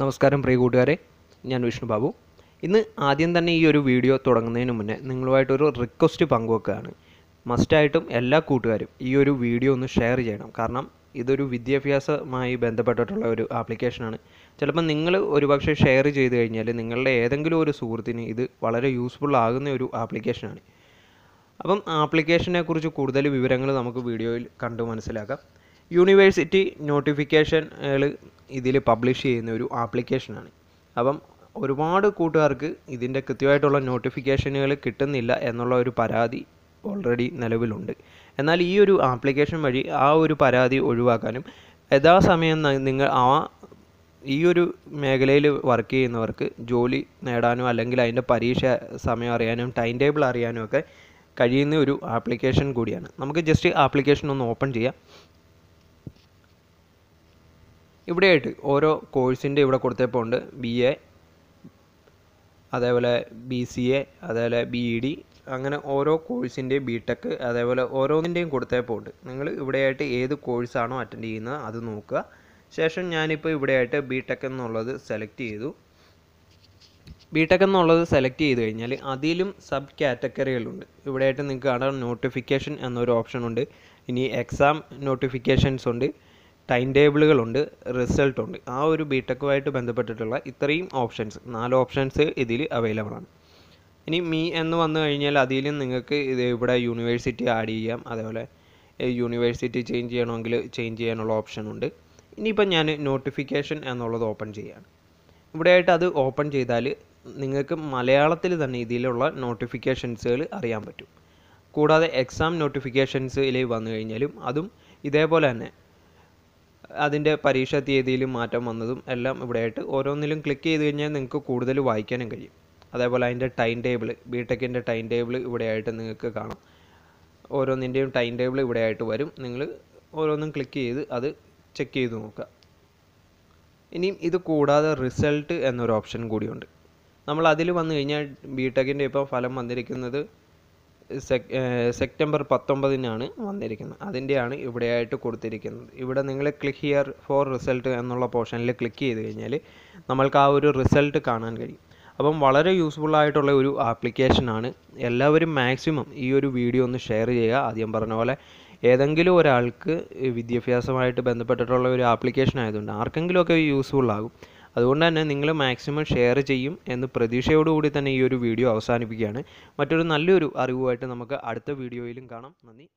നമസ്കാരം പ്രിയ കൂട്ടുകാരെ ഞാൻ വിഷ്ണു ബാബു ഇന്ന് ആദ്യം തന്നെ ഈ ഒരു വീഡിയോ തുടങ്ങുന്നതിന് മുന്നേ നിങ്ങളുമായിട്ടൊരു റിക്വസ്റ്റ് പങ്കുവെക്കുകയാണ് മസ്റ്റായിട്ടും എല്ലാ കൂട്ടുകാരും ഈ ഒരു വീഡിയോ ഒന്ന് ഷെയർ ചെയ്യണം കാരണം ഇതൊരു വിദ്യാഭ്യാസമായി ബന്ധപ്പെട്ടിട്ടുള്ള ഒരു ആപ്ലിക്കേഷനാണ് ചിലപ്പോൾ നിങ്ങൾ ഒരുപക്ഷെ ഷെയർ ചെയ്ത് കഴിഞ്ഞാൽ നിങ്ങളുടെ ഏതെങ്കിലും ഒരു സുഹൃത്തിന് ഇത് വളരെ യൂസ്ഫുൾ ആകുന്ന ഒരു ആപ്ലിക്കേഷനാണ് അപ്പം ആപ്ലിക്കേഷനെ കുറിച്ച് കൂടുതൽ വിവരങ്ങൾ നമുക്ക് വീഡിയോയിൽ കണ്ടു മനസ്സിലാക്കാം യൂണിവേഴ്സിറ്റി നോട്ടിഫിക്കേഷനുകൾ ഇതിൽ പബ്ലിഷ് ചെയ്യുന്ന ഒരു ആപ്ലിക്കേഷനാണ് അപ്പം ഒരുപാട് കൂട്ടുകാർക്ക് ഇതിൻ്റെ കൃത്യമായിട്ടുള്ള നോട്ടിഫിക്കേഷനുകൾ കിട്ടുന്നില്ല എന്നുള്ള ഒരു പരാതി ഓൾറെഡി നിലവിലുണ്ട് എന്നാൽ ഈ ഒരു ആപ്ലിക്കേഷൻ വഴി ആ ഒരു പരാതി ഒഴിവാക്കാനും യഥാസമയം നിങ്ങൾ ആ ഈ ഒരു മേഖലയിൽ വർക്ക് ചെയ്യുന്നവർക്ക് ജോലി നേടാനോ അല്ലെങ്കിൽ അതിൻ്റെ പരീക്ഷ സമയം അറിയാനും ടൈം ടേബിൾ അറിയാനും ഒക്കെ കഴിയുന്ന ഒരു ആപ്ലിക്കേഷൻ കൂടിയാണ് നമുക്ക് ജസ്റ്റ് ആപ്ലിക്കേഷൻ ഒന്ന് ഓപ്പൺ ചെയ്യാം ഇവിടെയായിട്ട് ഓരോ കോഴ്സിൻ്റെ ഇവിടെ കൊടുത്തപ്പോൾ ഉണ്ട് ബി എ അതേപോലെ ബി സി എ അതേപോലെ ബി ഇ ഡി അങ്ങനെ ഓരോ കോഴ്സിൻ്റെയും ബി ടെക് അതേപോലെ ഓരോന്നിൻ്റെയും കൊടുത്തപ്പോൾ ഉണ്ട് നിങ്ങൾ ഇവിടെയായിട്ട് ഏത് കോഴ്സാണോ അറ്റൻഡ് ചെയ്യുന്നത് അത് നോക്കുക ശേഷം ഞാനിപ്പോൾ ഇവിടെയായിട്ട് ബി ടെക് എന്നുള്ളത് സെലക്ട് ചെയ്തു ബി ടെക് എന്നുള്ളത് സെലക്ട് ചെയ്ത് കഴിഞ്ഞാൽ അതിലും സബ് കാറ്റഗറികളുണ്ട് ഇവിടെയായിട്ട് നിങ്ങൾക്ക് കാണാൻ നോട്ടിഫിക്കേഷൻ എന്നൊരു ഓപ്ഷൻ ഉണ്ട് ഇനി എക്സാം നോട്ടിഫിക്കേഷൻസ് ഉണ്ട് ടൈം ടേബിളുകളുണ്ട് റിസൾട്ടുണ്ട് ആ ഒരു ബി ടെക്കുമായിട്ട് ബന്ധപ്പെട്ടിട്ടുള്ള ഇത്രയും ഓപ്ഷൻസ് നാല് ഓപ്ഷൻസ് ഇതിൽ അവൈലബിൾ ആണ് ഇനി മീ എന്ന് വന്നു കഴിഞ്ഞാൽ അതിൽ നിങ്ങൾക്ക് ഇത് ഇവിടെ യൂണിവേഴ്സിറ്റി ആഡ് ചെയ്യാം അതേപോലെ യൂണിവേഴ്സിറ്റി ചേഞ്ച് ചെയ്യണമെങ്കിൽ ചേഞ്ച് ചെയ്യാനുള്ള ഓപ്ഷൻ ഉണ്ട് ഇനിയിപ്പോൾ ഞാൻ നോട്ടിഫിക്കേഷൻ എന്നുള്ളത് ഓപ്പൺ ചെയ്യാണ് ആയിട്ട് അത് ഓപ്പൺ ചെയ്താൽ നിങ്ങൾക്ക് മലയാളത്തിൽ തന്നെ ഇതിലുള്ള നോട്ടിഫിക്കേഷൻസുകൾ അറിയാൻ പറ്റും കൂടാതെ എക്സാം നോട്ടിഫിക്കേഷൻസിൽ വന്നു കഴിഞ്ഞാലും അതും ഇതേപോലെ തന്നെ അതിൻ്റെ പരീക്ഷ തീയതിയിലും മാറ്റം വന്നതും എല്ലാം ഇവിടെയായിട്ട് ഓരോന്നിലും ക്ലിക്ക് ചെയ്ത് കഴിഞ്ഞാൽ നിങ്ങൾക്ക് കൂടുതൽ വായിക്കാനും കഴിയും അതേപോലെ അതിൻ്റെ ടൈം ടേബിൾ ബി ടെക്കിൻ്റെ ടൈം ടേബിൾ ഇവിടെയായിട്ട് നിങ്ങൾക്ക് കാണാം ഓരോന്നിൻ്റെയും ടൈം ടേബിൾ ഇവിടെയായിട്ട് വരും നിങ്ങൾ ഓരോന്നും ക്ലിക്ക് ചെയ്ത് അത് ചെക്ക് ചെയ്ത് നോക്കുക ഇനിയും ഇത് കൂടാതെ റിസൾട്ട് എന്നൊരു ഓപ്ഷൻ കൂടിയുണ്ട് നമ്മൾ അതിൽ വന്നു കഴിഞ്ഞാൽ ബി ടെക്കിൻ്റെ ഇപ്പോൾ ഫലം വന്നിരിക്കുന്നത് സെപ്റ്റംബർ പത്തൊമ്പതിനാണ് വന്നിരിക്കുന്നത് അതിൻ്റെയാണ് ഇവിടെയായിട്ട് കൊടുത്തിരിക്കുന്നത് ഇവിടെ നിങ്ങൾ ക്ലിക്ക് ഹിയർ ഫോർ റിസൾട്ട് എന്നുള്ള പോർഷനിൽ ക്ലിക്ക് ചെയ്ത് കഴിഞ്ഞാൽ നമ്മൾക്ക് ആ ഒരു റിസൾട്ട് കാണാൻ കഴിയും അപ്പം വളരെ യൂസ്ഫുൾ ആയിട്ടുള്ള ഒരു ആപ്ലിക്കേഷനാണ് എല്ലാവരും മാക്സിമം ഈ ഒരു വീഡിയോ ഒന്ന് ഷെയർ ചെയ്യുക ആദ്യം പറഞ്ഞ പോലെ ഏതെങ്കിലും ഒരാൾക്ക് വിദ്യാഭ്യാസമായിട്ട് ബന്ധപ്പെട്ടിട്ടുള്ള ഒരു ആപ്ലിക്കേഷൻ ആയതുകൊണ്ട് ആർക്കെങ്കിലുമൊക്കെ യൂസ്ഫുൾ ആകും അതുകൊണ്ട് തന്നെ നിങ്ങൾ മാക്സിമം ഷെയർ ചെയ്യും എന്ന് പ്രതീക്ഷയോടുകൂടി തന്നെ ഈ ഒരു വീഡിയോ അവസാനിപ്പിക്കുകയാണ് മറ്റൊരു നല്ലൊരു അറിവുമായിട്ട് നമുക്ക് അടുത്ത വീഡിയോയിലും കാണാം നന്ദി